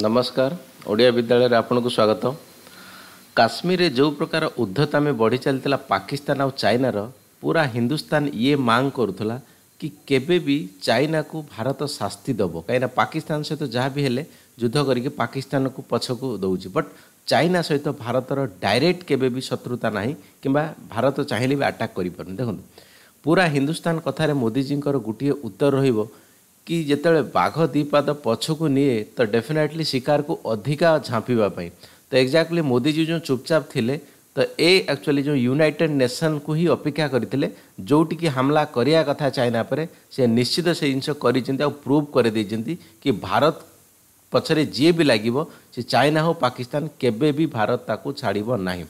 ନମସ୍କାର ଓଡ଼ିଆ ବିଦ୍ୟାଳୟରେ ଆପଣଙ୍କୁ ସ୍ୱାଗତ କାଶ୍ମୀରରେ ଯେଉଁ ପ୍ରକାର ଉଦ୍ଧତାମୀ ବଢ଼ି ଚାଲିଥିଲା ପାକିସ୍ତାନ ଆଉ ଚାଇନାର ପୁରା ହିନ୍ଦୁସ୍ତାନ ଇଏ ମାଙ୍ଗ କରୁଥିଲା କି କେବେ ବି ଚାଇନାକୁ ଭାରତ ଶାସ୍ତି ଦେବ କାହିଁକିନା ପାକିସ୍ତାନ ସହିତ ଯାହା ବି ହେଲେ ଯୁଦ୍ଧ କରିକି ପାକିସ୍ତାନକୁ ପଛକୁ ଦେଉଛି ବଟ୍ ଚାଇନା ସହିତ ଭାରତର ଡାଇରେକ୍ଟ କେବେ ବି ଶତ୍ରୁତା ନାହିଁ କିମ୍ବା ଭାରତ ଚାହିଁଲେ ବି ଆଟାକ୍ କରିପାରୁନି ଦେଖନ୍ତୁ ପୁରା ହିନ୍ଦୁସ୍ତାନ କଥାରେ ମୋଦିଜୀଙ୍କର ଗୋଟିଏ ଉତ୍ତର ରହିବ କି ଯେତେବେଳେ ବାଘ ଦୁଇ ପାଦ ପଛକୁ ନିଏ ତ ଡେଫିନେଟଲି ଶିକାରକୁ ଅଧିକା ଝାମ୍ପିବା ପାଇଁ ତ ଏକ୍ଜାକ୍ଟଲି ମୋଦିଜୀ ଯେଉଁ ଚୁପଚାପ ଥିଲେ ତ ଏ ଆକ୍ଚୁଆଲି ଯେଉଁ ୟୁନାଇଟେଡ୍ ନେସନ୍କୁ ହିଁ ଅପେକ୍ଷା କରିଥିଲେ ଯେଉଁଠିକି ହାମଲା କରିବା କଥା ଚାଇନା ଉପରେ ସେ ନିଶ୍ଚିତ ସେ ଜିନିଷ କରିଛନ୍ତି ଆଉ ପ୍ରୁଭ୍ କରିଦେଇଛନ୍ତି କି ଭାରତ ପଛରେ ଯିଏ ବି ଲାଗିବ ସେ ଚାଇନା ହଉ ପାକିସ୍ତାନ କେବେ ବି ଭାରତ ତାକୁ ଛାଡ଼ିବ ନାହିଁ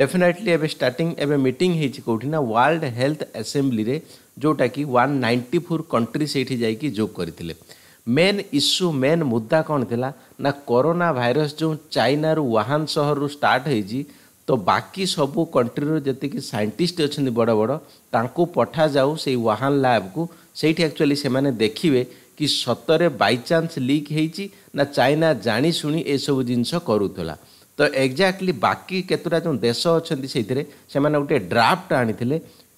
ଡେଫିନେଟଲି ଏବେ ଷ୍ଟାର୍ଟିଂ ଏବେ ମିଟିଂ ହେଇଛି କେଉଁଠି ନା ୱାର୍ଲଡ଼ ହେଲ୍ଥ ଆସେମ୍ବ୍ଲିରେ ଯେଉଁଟାକି ୱାନ୍ ନାଇଣ୍ଟି ଫୋର୍ କଣ୍ଟ୍ରି ସେଇଠି ଯାଇକି ଯୋଗ କରିଥିଲେ ମେନ୍ ଇସ୍ୟୁ ମେନ୍ ମୁଦ୍ଦା କ'ଣ ଥିଲା ନା କରୋନା ଭାଇରସ୍ ଯେଉଁ ଚାଇନାରୁ ୱାହାନ ସହରରୁ ଷ୍ଟାର୍ଟ ହେଇଛି ତ ବାକି ସବୁ କଣ୍ଟ୍ରିରୁ ଯେତିକି ସାଇଣ୍ଟିଷ୍ଟ ଅଛନ୍ତି ବଡ଼ ବଡ଼ ତାଙ୍କୁ ପଠାଯାଉ ସେଇ ୱାହାନ ଲ୍ୟାବ୍କୁ ସେଇଠି ଆକ୍ଚୁଆଲି ସେମାନେ ଦେଖିବେ କି ସତରେ ବାଇଚାନ୍ସ ଲିକ୍ ହେଇଛି ନା ଚାଇନା ଜାଣିଶୁଣି ଏସବୁ ଜିନିଷ କରୁଥିଲା ତ ଏକ୍ଜାକ୍ଟଲି ବାକି କେତେଟା ଯେଉଁ ଦେଶ ଅଛନ୍ତି ସେଇଥିରେ ସେମାନେ ଗୋଟିଏ ଡ୍ରାଫ୍ଟ ଆଣିଥିଲେ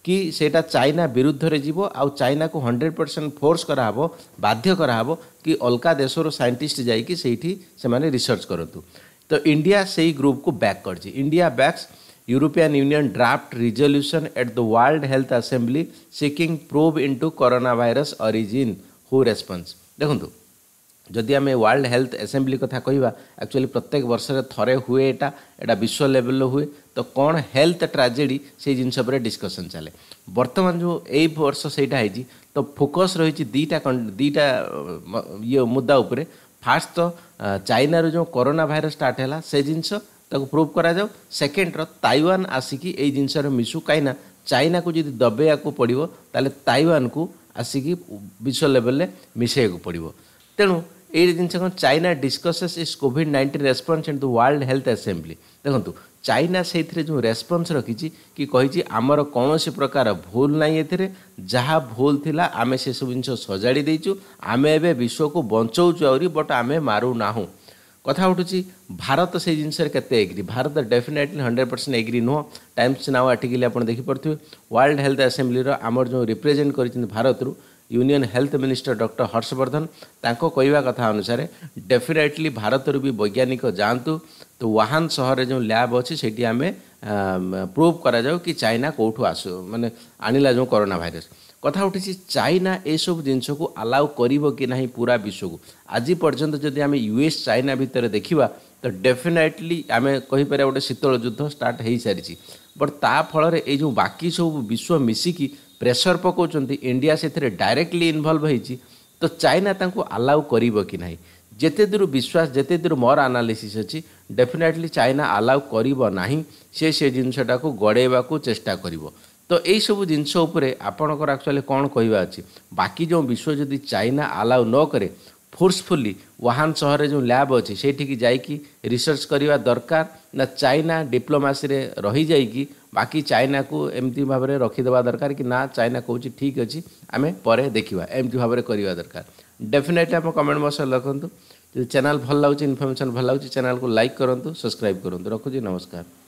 କି ସେଇଟା ଚାଇନା ବିରୁଦ୍ଧରେ ଯିବ ଆଉ ଚାଇନାକୁ ହଣ୍ଡ୍ରେଡ଼ ପରସେଣ୍ଟ ଫୋର୍ସ କରାହେବ ବାଧ୍ୟ କରାହେବ କି ଅଲଗା ଦେଶରୁ ସାଇଣ୍ଟିଷ୍ଟ ଯାଇକି ସେଇଠି ସେମାନେ ରିସର୍ଚ୍ଚ କରନ୍ତୁ ତ ଇଣ୍ଡିଆ ସେଇ ଗ୍ରୁପକୁ ବ୍ୟାକ୍ କରିଛି India backs European Union draft resolution at the World Health Assembly seeking probe into corona virus origin ହୁ ରେସ୍ପନ୍ସ ଦେଖନ୍ତୁ ଯଦି ଆମେ ୱାର୍ଲଡ଼ ହେଲ୍ଥ ଆସେମ୍ବ୍ଲି କଥା କହିବା ଆକ୍ଚୁଆଲି ପ୍ରତ୍ୟେକ ବର୍ଷରେ ଥରେ ହୁଏ ଏଇଟା ଏଇଟା ବିଶ୍ୱ ଲେଭେଲର ହୁଏ ତ କ'ଣ ହେଲ୍ଥ ଟ୍ରାଜେଡ଼ି ସେଇ ଜିନିଷ ଉପରେ ଡିସ୍କସନ୍ ଚାଲେ ବର୍ତ୍ତମାନ ଯେଉଁ ଏଇ ବର୍ଷ ସେଇଟା ହେଇଛି ତ ଫୋକସ୍ ରହିଛି ଦୁଇଟା ଦୁଇଟା ଇଏ ମୁଦ୍ଦା ଉପରେ ଫାର୍ଷ୍ଟ ତ ଚାଇନାରୁ ଯେଉଁ କରୋନା ଭାଇରସ୍ ଷ୍ଟାର୍ଟ ହେଲା ସେ ଜିନିଷ ତାକୁ ପ୍ରୁଭ୍ କରାଯାଉ ସେକେଣ୍ଡର ତାଇୱାନ ଆସିକି ଏଇ ଜିନିଷରେ ମିଶୁ କାହିଁକିନା ଚାଇନାକୁ ଯଦି ଦବେଇବାକୁ ପଡ଼ିବ ତାହେଲେ ତାଇୱାନକୁ ଆସିକି ବିଶ୍ୱ ଲେଭେଲରେ ମିଶାଇବାକୁ ପଡ଼ିବ ତେଣୁ ଏଇଟା ଜିନିଷ କ'ଣ China discusses is COVID nineteen response in the World Health Assembly ଦେଖନ୍ତୁ ଚାଇନା ସେଇଥିରେ ଯେଉଁ ରେସ୍ପନ୍ସ ରଖିଛି କି କହିଛି ଆମର କୌଣସି ପ୍ରକାର ଭୁଲ ନାହିଁ ଏଥିରେ ଯାହା ଭୁଲ ଥିଲା ଆମେ ସେସବୁ ଜିନିଷ ସଜାଡ଼ି ଦେଇଛୁ ଆମେ ଏବେ ବିଶ୍ୱକୁ ବଞ୍ଚଉଛୁ ଆହୁରି ବଟ୍ ଆମେ ମାରୁନାହୁଁ କଥା ଉଠୁଛି ଭାରତ ସେଇ ଜିନିଷରେ କେତେ agree Bharat definitely hundred percent agree ନୁହଁ ଟାଇମ୍ସ ନାଓ ଆର୍ଟିକଲ୍ ଆପଣ ଦେଖିପାରୁଥିବେ ୱାର୍ଲଡ ହେଲ୍ଥ ଆସେମ୍ବ୍ଲିର ଆମର ଯେଉଁ ରିପ୍ରେଜେଣ୍ଟ କରିଛନ୍ତି ଭାରତରୁ union health minister doctor Harshvardhan ତାଙ୍କ କହିବା କଥା ଅନୁସାରେ ଡେଫିନେଟଲି ଭାରତରୁ ବି ବୈଜ୍ଞାନିକ ଯାଆନ୍ତୁ ତ ୱାହାନ ସହରରେ ଯେଉଁ ଲ୍ୟାବ୍ ଅଛି ସେଇଠି ଆମେ ପ୍ରୁଭ୍ କରାଯାଉ କି ଚାଇନା କେଉଁଠୁ ଆସୁ ମାନେ ଆଣିଲା ଯେଉଁ କରୋନା ଭାଇରସ୍ କଥା ଉଠିଛି ଚାଇନା ଏସବୁ ଜିନିଷକୁ ଆଲାଉ କରିବ କି ନାହିଁ ପୁରା ବିଶ୍ୱକୁ ଆଜି ପର୍ଯ୍ୟନ୍ତ ଯଦି ଆମେ ୟୁଏସ୍ ଚାଇନା ଭିତରେ ଦେଖିବା ତ ଡେଫିନେଟଲି ଆମେ କହିପାରିବା ଗୋଟେ ଶୀତଳ ଯୁଦ୍ଧ ଷ୍ଟାର୍ଟ ହୋଇସାରିଛି ବଟ୍ ତା ଫଳରେ ଏଇ ଯେଉଁ ବାକି ସବୁ ବିଶ୍ୱ ମିଶିକି ପ୍ରେସର ପକାଉଛନ୍ତି ଇଣ୍ଡିଆ ସେଥିରେ ଡାଇରେକ୍ଟଲି ଇନଭଲ୍ଭ ହେଇଛି ତ ଚାଇନା ତାଙ୍କୁ ଆଲାଉ କରିବ କି ନାହିଁ ଯେତେ ଦୂର ବିଶ୍ୱାସ ଯେତେ ଦୂର ମୋର ଆନାଲିସିସ୍ ଅଛି ଡେଫିନେଟଲି ଚାଇନା ଆଲାଉ କରିବ ନାହିଁ ସେ ସେ ଜିନିଷଟାକୁ ଗଡ଼େଇବାକୁ ଚେଷ୍ଟା କରିବ ତ ଏହିସବୁ ଜିନିଷ ଉପରେ ଆପଣଙ୍କର ଆକ୍ଚୁଆଲି କ'ଣ କହିବା ଅଛି ବାକି ଯେଉଁ ବିଶ୍ୱ ଯଦି ଚାଇନା ଆଲାଉ ନ କରେ ଫୋର୍ସଫୁଲି ୱାହାନ ସହରରେ ଯେଉଁ ଲ୍ୟାବ୍ ଅଛି ସେଇଠିକି ଯାଇକି ରିସର୍ଚ୍ଚ କରିବା ଦରକାର ନା ଚାଇନା ଡିପ୍ଲୋମାସିରେ ରହିଯାଇକି ବାକି ଚାଇନାକୁ ଏମିତି ଭାବରେ ରଖିଦେବା ଦରକାର କି ନା ଚାଇନା କହୁଛି ଠିକ୍ ଅଛି ଆମେ ପରେ ଦେଖିବା ଏମିତି ଭାବରେ କରିବା ଦରକାର ଡେଫିନେଟଲି ଆପଣ କମେଣ୍ଟ ବକ୍ସରେ ଲେଖନ୍ତୁ ଯଦି ଚ୍ୟାନେଲ୍ ଭଲ ଲାଗୁଛି ଇନଫର୍ମେସନ୍ ଭଲ ଲାଗୁଛି ଚ୍ୟାନେଲ୍କୁ ଲାଇକ୍ କରନ୍ତୁ ସବସ୍କ୍ରାଇବ୍ କରନ୍ତୁ ରଖୁଛି ନମସ୍କାର